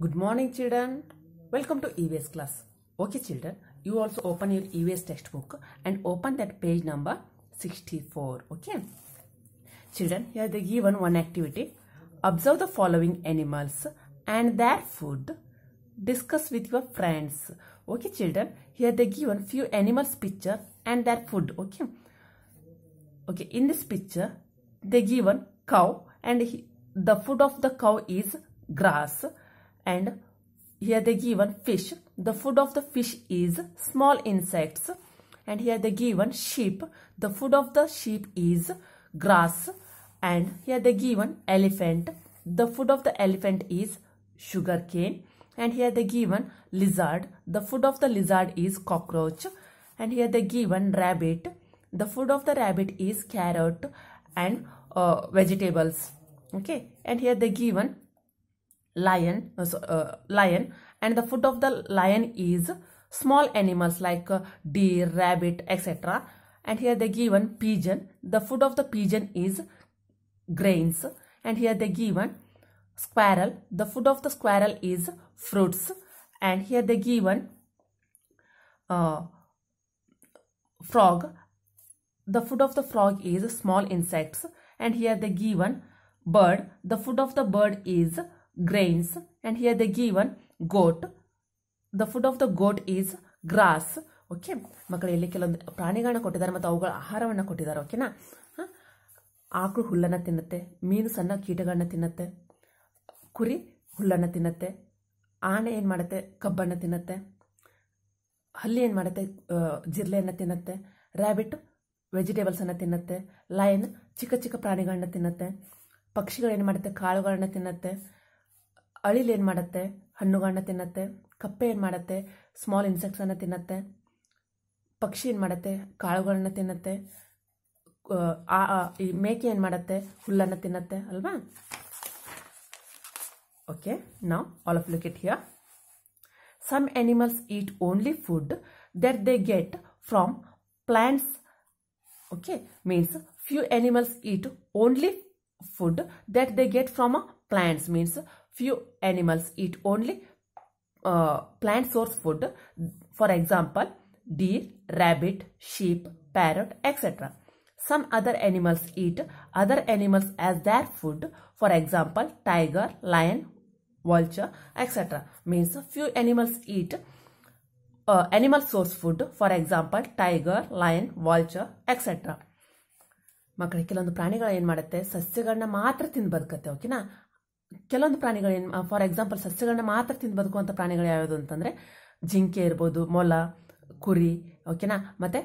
Good morning children. Welcome to EVS class. Okay children, you also open your EVS textbook and open that page number 64. Okay. Children, here they given one activity. Observe the following animals and their food. Discuss with your friends. Okay children, here they given few animals picture and their food. Okay. Okay, in this picture, they given cow and he, the food of the cow is grass and here they given fish the food of the fish is small insects and here they given sheep the food of the sheep is grass and here they given elephant the food of the elephant is sugar cane and here they given lizard the food of the lizard is cockroach and here they given rabbit the food of the rabbit is carrot and uh, vegetables okay and here they given lion uh, uh, lion and the food of the lion is small animals like uh, deer rabbit etc and here they given pigeon the food of the pigeon is grains and here they given squirrel the food of the squirrel is fruits and here they given uh, frog the food of the frog is small insects and here they given bird the food of the bird is grains and here they given goat the food of the goat is grass okay ಮಕ್ಕಳು ಇಲ್ಲಿ ಕೆಲವೊಂದು ಪ್ರಾಣಿಗಳನ್ನ ಕೊಟ್ಟಿದ್ದಾರೆ ಮತ್ತು ಅವುಗಳ ಆಹಾರವನ್ನು ಕೊಟ್ಟಿದ್ದಾರೆ ಓಕೆನಾ ಆಕಳು ಹುಲ್ಲನ್ನು ತಿನ್ನುತ್ತೆ ಮೀನು ಸಣ್ಣ ಕೀಟಗಳನ್ನ ತಿನ್ನುತ್ತೆ ಕುರಿ ಹುಲ್ಲನ್ನು ತಿನ್ನುತ್ತೆ ಆನೆ ಏನು ಮಾಡುತ್ತೆ ಕಬ್ಬನ್ನು ತಿನ್ನುತ್ತೆ ಹಲ್ಲಿ ಏನು ಮಾಡುತ್ತೆ ಜಿರ್ಲೆಯನ್ನು ತಿನ್ನುತ್ತೆ ರ್ಯಾಬಿಟ್ ವೆಜಿಟೇಬಲ್ಸನ್ನು ತಿನ್ನುತ್ತೆ ಲಯನ್ ಚಿಕ್ಕ ಚಿಕ್ಕ ಪ್ರಾಣಿಗಳನ್ನ ತಿನ್ನುತ್ತೆ ಪಕ್ಷಿಗಳೇನು ಮಾಡುತ್ತೆ ಕಾಳುಗಳನ್ನ ತಿನ್ನುತ್ತೆ ಅಳಿಲು ಏನು ಮಾಡುತ್ತೆ ಹಣ್ಣುಗಳನ್ನು ತಿنುತ್ತೆ ಕಪ್ಪೆ ಏನು ಮಾಡುತ್ತೆ ಸ್ಮಾಲ್ ಇನ್ಸೆಕ್ಟ್ಸ್ ಅನ್ನು ತಿنುತ್ತೆ ಪಕ್ಷಿ ಏನು ಮಾಡುತ್ತೆ ಕಾಳುಗಳನ್ನು ತಿنುತ್ತೆ ಆ ಈ ಮೇಕೇ ಏನು ಮಾಡುತ್ತೆ ફૂಲ್ಲನ್ನು ತಿنುತ್ತೆ ಅಲ್ವಾ okay now all advocate here some animals eat only food that they get from plants okay means few animals eat only food that they get from plants means few animals eat only uh, plant source food. For example, deer, rabbit, sheep, parrot, etc. Some other animals eat other animals as their food. For example, tiger, lion, vulture, etc. Means few animals eat uh, animal source food. For example, tiger, lion, vulture, etc. ಮಕ್ಕಳಿಗೆ ಕೆಲವೊಂದು ಪ್ರಾಣಿಗಳು ಏನು ಮಾಡುತ್ತೆ ಸಸ್ಯಗಳನ್ನ ಮಾತ್ರ ತಿಂದು ಬದುಕತ್ತೆ ಓಕೆನಾ ಕೆಲವೊಂದು ಪ್ರಾಣಿಗಳೇನು ಫಾರ್ ಎಕ್ಸಾಂಪಲ್ ಸಸ್ಯಗಳನ್ನ ಮಾತ್ರ ತಿಂದು ಬದುಕುವಂಥ ಪ್ರಾಣಿಗಳು ಯಾವುದು ಅಂತಂದ್ರೆ ಜಿಂಕೆ ಇರ್ಬೋದು ಮೊಲ ಕುರಿ ಓಕೆನಾ ಮತ್ತು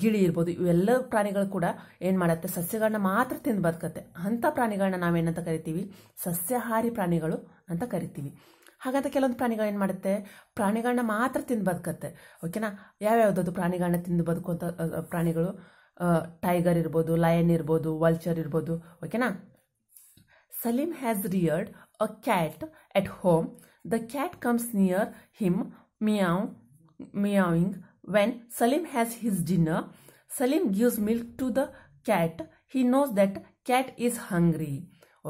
ಗಿಳಿ ಇರ್ಬೋದು ಇವೆಲ್ಲ ಪ್ರಾಣಿಗಳು ಕೂಡ ಏನು ಮಾಡುತ್ತೆ ಸಸ್ಯಗಳನ್ನ ಮಾತ್ರ ತಿಂದು ಬದುಕತ್ತೆ ಅಂಥ ಪ್ರಾಣಿಗಳನ್ನ ನಾವೇನಂತ ಕರಿತೀವಿ ಸಸ್ಯಹಾರಿ ಪ್ರಾಣಿಗಳು ಅಂತ ಕರಿತೀವಿ ಹಾಗಂತ ಕೆಲವೊಂದು ಪ್ರಾಣಿಗಳು ಏನು ಮಾಡುತ್ತೆ ಪ್ರಾಣಿಗಳನ್ನ ಮಾತ್ರ ತಿಂದು ಬದುಕತ್ತೆ ಓಕೆನಾ ಯಾವ್ಯಾವುದದು ಪ್ರಾಣಿಗಳನ್ನ ತಿಂದು ಬದುಕುವಂಥ ಪ್ರಾಣಿಗಳು ಟೈಗರ್ ಇರ್ಬೋದು ಲಯನ್ ಇರ್ಬೋದು ವಲ್ಚರ್ ಇರ್ಬೋದು ಓಕೆನಾ Salim has reared a cat at home. The cat comes near him meow, meowing. When Salim has his dinner, Salim gives milk to the cat. He knows that cat is hungry.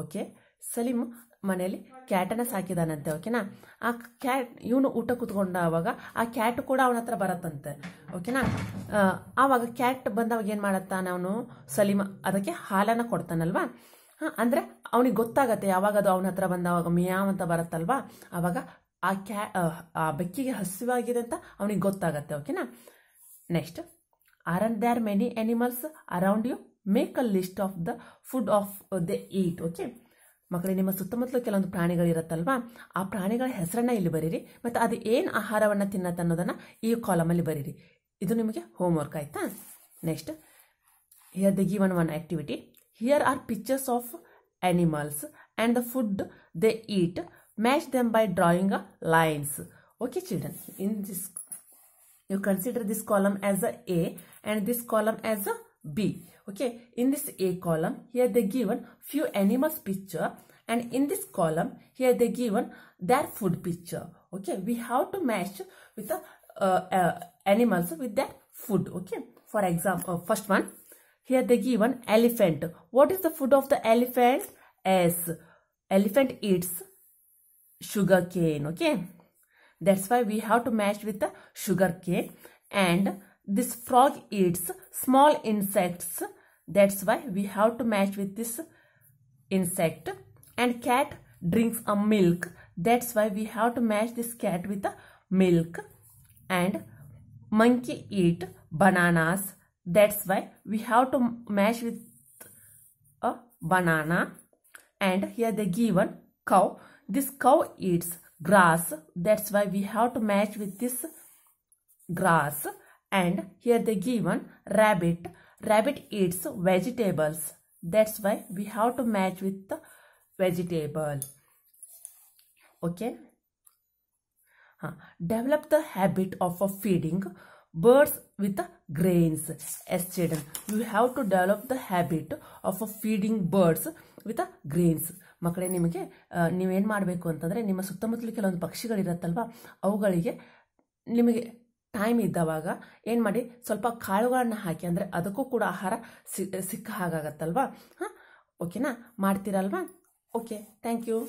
Okay Salim ಮನೆಯಲ್ಲಿ cat. ಸಾಕಿದಾನಂತೆ ಓಕೆನಾ ಆ cat ಇವನು ಊಟ ಕುತ್ಕೊಂಡಾವಾಗ ಆ cat ಕೂಡ ಅವನ ಹತ್ರ ಬರತ್ತಂತೆ ಓಕೆನಾ ಆವಾಗ ಕ್ಯಾಟ್ ಬಂದವಾಗ ಏನು ಮಾಡತ್ತಾನ ಅವನು ಸಲೀಮ್ ಅದಕ್ಕೆ ಹಾಲನ್ನು ಕೊಡ್ತಾನಲ್ವಾ ಅಂದ್ರೆ ಅವನಿಗೆ ಗೊತ್ತಾಗತ್ತೆ ಯಾವಾಗ ಅದು ಅವನ ಹತ್ರ ಬಂದವಾಗ ಮಿಯಾವ್ ಅಂತ ಬರುತ್ತಲ್ವಾ ಅವಾಗ ಆ ಕ್ಯಾ ಆ ಬೆಕ್ಕಿಗೆ ಹಸಿವಾಗಿದೆ ಅಂತ ಅವನಿಗೆ ಗೊತ್ತಾಗತ್ತೆ ಓಕೆನಾ next are and they are many animals around you make a list of the food of the eat okay ಮಕ್ಕಳೇ ನಿಮ್ಮ ಸುತ್ತಮುತ್ತಲು ಕೆಲವೊಂದು ಪ್ರಾಣಿಗಳಿರುತ್ತಲ್ವಾ ಆ ಪ್ರಾಣಿಗಳ ಹೆಸರನ್ನ ಇಲ್ಲಿ ಬರೀರಿ ಮತ್ತು ಅದು ಏನು ಆಹಾರವನ್ನ ತಿನ್ನತ್ತೆ ಅನ್ನೋದನ್ನ ಈ ಕಾಲಮಲ್ಲಿ ಬರೀರಿ ಇದು ನಿಮಗೆ ಹೋಮ್ ವರ್ಕ್ ಆಯ್ತಾ next here the given one activity Here are pictures of animals and the food they eat. Match them by drawing lines. Okay children, in this you consider this column as a A and this column as a B. Okay, in this A column, here they given few animals picture and in this column, here they given their food picture. Okay, we have to match with the uh, uh, animals with their food. Okay, for example, uh, first one, here they given elephant. What is the food of the elephant? S. Elephant eats sugar cane. Okay. That's why we have to match with the sugar cane. And this frog eats small insects. That's why we have to match with this insect. And cat drinks a milk. That's why we have to match this cat with the milk. And monkey eat bananas that's why we have to match with a banana. And here they given cow. This cow eats grass. That's why we have to match with this grass. And here they given rabbit. Rabbit eats vegetables. That's why we have to match with the vegetable. Okay. Huh. Develop the habit of feeding birds with the grains. As children, you have to develop the habit of feeding birds with grains. ಮಕ್ಕಳೇ ನಿಮಗೆ ನೀವೇನು ಮಾಡಬೇಕು ಅಂತಂದರೆ ನಿಮ್ಮ ಸುತ್ತಮುತ್ತಲು ಕೆಲವೊಂದು ಪಕ್ಷಿಗಳಿರತ್ತಲ್ವ ಅವುಗಳಿಗೆ ನಿಮಗೆ ಟೈಮ್ ಇದ್ದವಾಗ ಏನು ಮಾಡಿ ಸ್ವಲ್ಪ ಕಾಳುಗಳನ್ನು ಹಾಕಿ ಅಂದರೆ ಅದಕ್ಕೂ ಕೂಡ ಆಹಾರ ಸಿಕ್ಕ ಹಾಗಾಗತ್ತಲ್ವಾ ಹಾಂ ಓಕೆನಾ ಮಾಡ್ತೀರಲ್ವಾ ಓಕೆ ಥ್ಯಾಂಕ್ ಯು